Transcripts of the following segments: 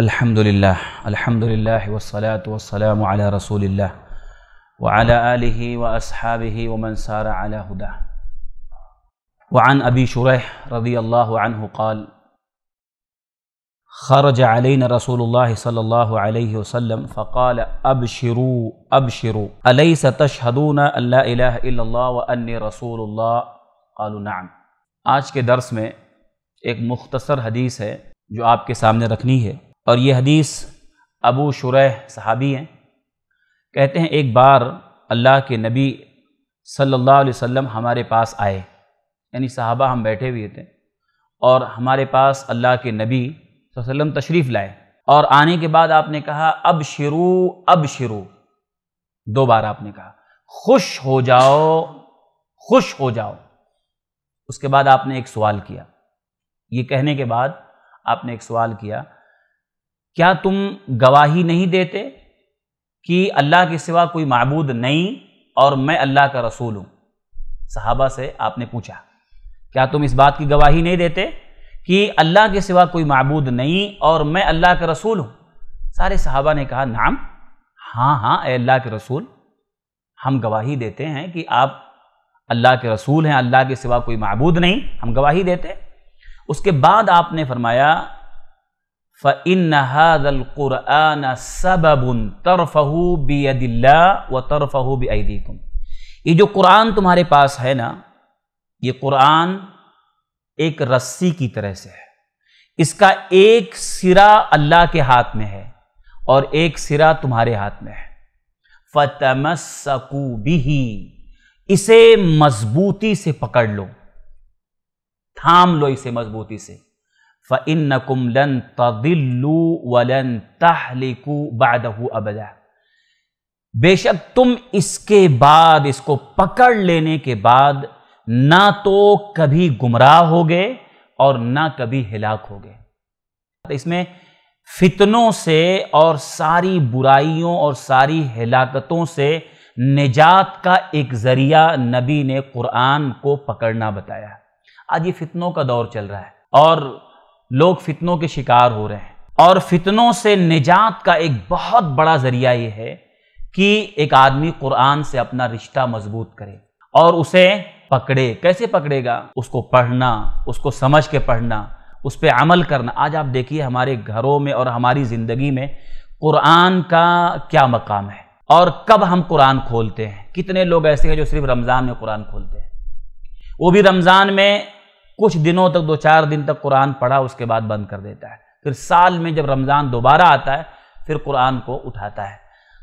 अल्हम्दुलिल्लाह अल्हम्दुलिल्लाह वसलात वसलाम अला रसूलिल्लाह व अला आलिहि व अस्हाबिहि व मन सारा अला हुदा وعن أبي شريح رضي الله عنه قال خرج علينا رسول الله صلى الله عليه وسلم فقال أبشروا أبشروا أليس تشهدون أن لا إله إلا الله وأني رسول الله قالوا نعم आज के दर्स में एक मुख्तसर हदीस है जो आपके सामने रखनी है और ये हदीस अबू शुरह सहाबी हैं कहते हैं एक बार अल्लाह के नबी सल्लल्लाहु अलैहि वसल्लम हमारे पास आए यानी साहबा हम बैठे हुए थे और हमारे पास अल्लाह के नबी वसल्लम तशरीफ़ लाए और आने के बाद आपने कहा अब शुरू अब शुरू दो बार आपने कहा खुश हो जाओ खुश हो जाओ उसके बाद आपने एक सवाल किया ये कहने के बाद आपने एक सवाल किया क्या तुम गवाही नहीं देते कि अल्लाह के सिवा कोई मबूद नहीं और मैं अल्लाह का रसूल हूँ सहाबा से आपने पूछा क्या तुम इस बात की गवाही नहीं देते कि अल्लाह के सिवा कोई मबूद नहीं और मैं अल्लाह का रसूल हूँ सारे सहाबा ने कहा नाम हाँ हाँ अल्लाह के रसूल हम गवाही देते हैं कि आप अल्लाह के रसूल हैं अल्लाह के सिवा कोई मबूद नहीं हम गवाही देते उसके बाद आपने फरमाया फ़िन हादलक़ुरआन सबबन तरफ़ू बियदिल्ला व तरफ़ू बिदीकुम ये जो कुरान तुम्हारे पास है ना ये कुरान एक रस्सी की तरह से है इसका एक सिरा अल्लाह के हाथ में है और एक सिरा तुम्हारे हाथ में है फ़तमसकू बिही इसे मजबूती से पकड़ लो थाम लो इसे मजबूती से फ़इन्नकुम लन तदिल्लू वलन तहलिकू बादहू अबदा बेशक तुम इसके बाद इसको पकड़ लेने के बाद ना तो कभी गुमराह होगे और ना कभी हिलाक होगे तो इसमें फितनों से और सारी बुराइयों और सारी हिलाकतों से निजात का एक ज़रिया नबी ने कुरान को पकड़ना बताया आज ये फितनों का दौर चल रहा है और लोग फितनों के शिकार हो रहे हैं और फितनों से निजात का एक बहुत बड़ा ज़रिया ये है कि एक आदमी कुरान से अपना रिश्ता मजबूत करे और उसे पकड़े कैसे पकड़ेगा उसको पढ़ना उसको समझ के पढ़ना उस पर अमल करना आज आप देखिए हमारे घरों में और हमारी ज़िंदगी में कुरान का क्या मकाम है और कब हम कुरान खोलते हैं कितने लोग ऐसे हैं जो सिर्फ रमज़ान में कुरान खोलते हैं वो भी रमज़ान में कुछ दिनों तक दो चार दिन तक कुरान पढ़ा उसके बाद बंद कर देता है फिर साल में जब रमज़ान दोबारा आता है फिर कुरान को उठाता है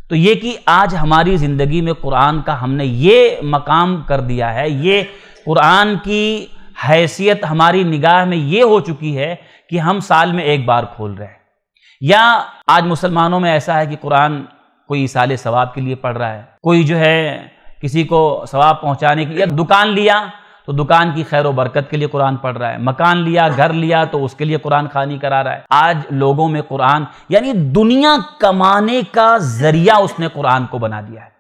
तो ये कि आज हमारी ज़िंदगी में कुरान का हमने ये मकाम कर दिया है ये कुरान की हैसियत हमारी निगाह में ये हो चुकी है कि हम साल में एक बार खोल रहे हैं या आज मुसलमानों में ऐसा है कि कुरान कोई इसाल सवाब के लिए पढ़ रहा है कोई जो है किसी को सवाब पहुंचाने के लिए दुकान लिया तो दुकान की खैर बरकत के लिए कुरान पढ़ रहा है मकान लिया घर लिया तो उसके लिए कुरान खानी करा रहा है आज लोगों में कुरान यानी दुनिया कमाने का जरिया उसने कुरान को बना दिया है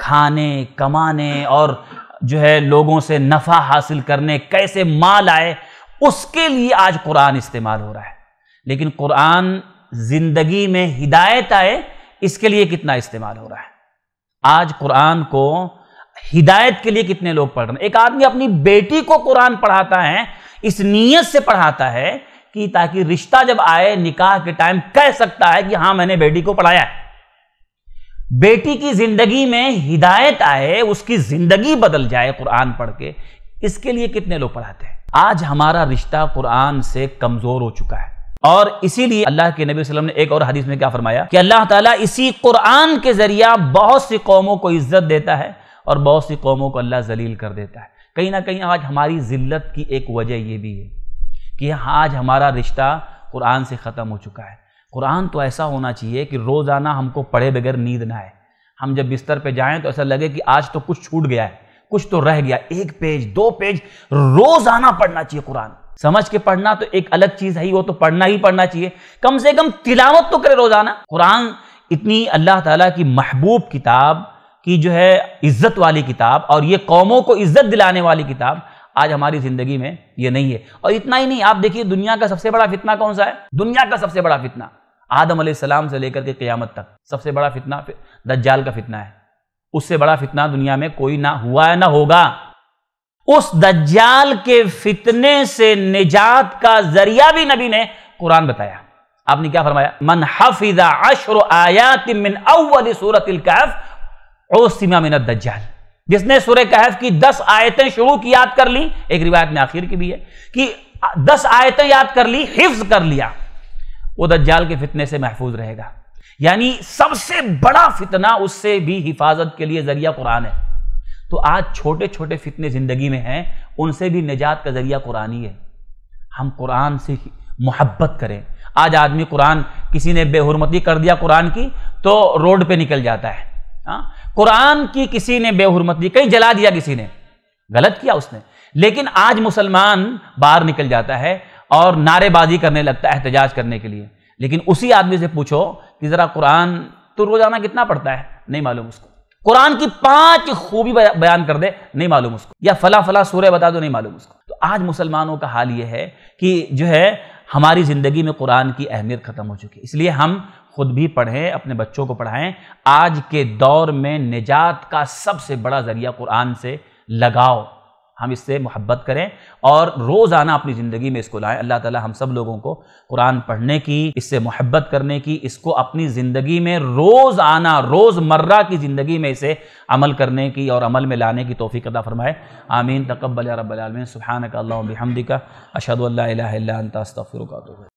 खाने कमाने और जो है लोगों से नफ़ा हासिल करने कैसे माल आए उसके लिए आज कुरान इस्तेमाल हो रहा है लेकिन कुरान ज़िंदगी में हिदायत आए इसके लिए कितना इस्तेमाल हो रहा है आज कुरान को हिदायत के लिए कितने लोग पढ़ रहे हैं एक आदमी अपनी बेटी को कुरान पढ़ाता है इस नीयत से पढ़ाता है कि ताकि रिश्ता जब आए निकाह के टाइम कह सकता है कि हां मैंने बेटी को पढ़ाया है बेटी की जिंदगी में हिदायत आए उसकी जिंदगी बदल जाए कुरान पढ़ के इसके लिए कितने लोग पढ़ाते हैं आज हमारा रिश्ता कुरान से कमजोर हो चुका है और इसीलिए अल्लाह के नबी वसल्लम ने एक और हदीस में क्या फरमाया कि अल्लाह ताला इसी कुरान के जरिया बहुत सी कौमों को इज्जत देता है और बहुत सी कौमों को अल्लाह जलील कर देता है कहीं ना कहीं आज हमारी ज़िल्लत की एक वजह ये भी है कि आज हमारा रिश्ता कुरान से ख़त्म हो चुका है कुरान तो ऐसा होना चाहिए कि रोज़ाना हमको पढ़े बगैर नींद ना आए हम जब बिस्तर पे जाएं तो ऐसा लगे कि आज तो कुछ छूट गया है कुछ तो रह गया एक पेज दो पेज रोज़ाना पढ़ना चाहिए कुरान समझ के पढ़ना तो एक अलग चीज़ है ही वो तो पढ़ना ही पढ़ना चाहिए कम से कम तिलावत तो करे रोज़ाना कुरान इतनी अल्लाह ताला की महबूब किताब की जो है इज्जत वाली किताब और ये कौमों को इज्जत दिलाने वाली किताब आज हमारी जिंदगी में ये नहीं है और इतना ही नहीं आप देखिए दुनिया का सबसे बड़ा फितना कौन सा है दुनिया का सबसे बड़ा फितना आदम सलाम से लेकर के क़यामत तक सबसे बड़ा फितना दज्जाल का फितना है उससे बड़ा फितना दुनिया में कोई ना हुआ है ना होगा उस दज्जाल के फितने से निजात का जरिया भी नबी ने कुरान बताया आपने क्या फरमाया मन हफिजा अशर आयात मिन अव्वल सूरत कहफ मिनत दज्जाल जिसने सूर्य कहफ की दस आयतें शुरू की याद कर ली एक रिवायत में आखिर की भी है कि दस आयतें याद कर ली हिफ्ज कर लिया वो दज्जाल के फितने से महफूज रहेगा यानी सबसे बड़ा फितना उससे भी हिफाजत के लिए जरिया कुरान है तो आज छोटे छोटे फितने जिंदगी में हैं उनसे भी निजात का जरिया कुरान ही है हम कुरान से मोहब्बत करें आज आदमी कुरान किसी ने बेहरमती कर दिया कुरान की तो रोड पे निकल जाता है हाँ? कुरान की किसी ने बेहरमत दी कहीं जला दिया किसी ने गलत किया उसने लेकिन आज मुसलमान बाहर निकल जाता है और नारेबाजी करने लगता है एहतजाज करने के लिए लेकिन उसी आदमी से पूछो कि ज़रा कुरान तो रोज़ाना कितना पढ़ता है नहीं मालूम उसको कुरान की पांच खूबी बयान कर दे नहीं मालूम उसको या फला फला सूर्य बता दो नहीं मालूम उसको तो आज मुसलमानों का हाल यह है कि जो है हमारी ज़िंदगी में कुरान की अहमियत ख़त्म हो चुकी है इसलिए हम खुद भी पढ़ें अपने बच्चों को पढ़ाएं आज के दौर में निजात का सबसे बड़ा ज़रिया कुरान से लगाओ हम इससे मोहब्बत करें और रोज़ाना अपनी ज़िंदगी में इसको लाएं अल्लाह ताला हम सब लोगों को कुरान पढ़ने की इससे मोहब्बत करने की इसको अपनी ज़िंदगी में रोज़ाना रोज़मर्रा की ज़िंदगी में इसे अमल करने की और अमल में लाने की तोफ़ी अदा फरमाए आमीन तकबल रबालमीन सुबहान का अल्लाहमदिका अशद अल्ला अस्तफ़िर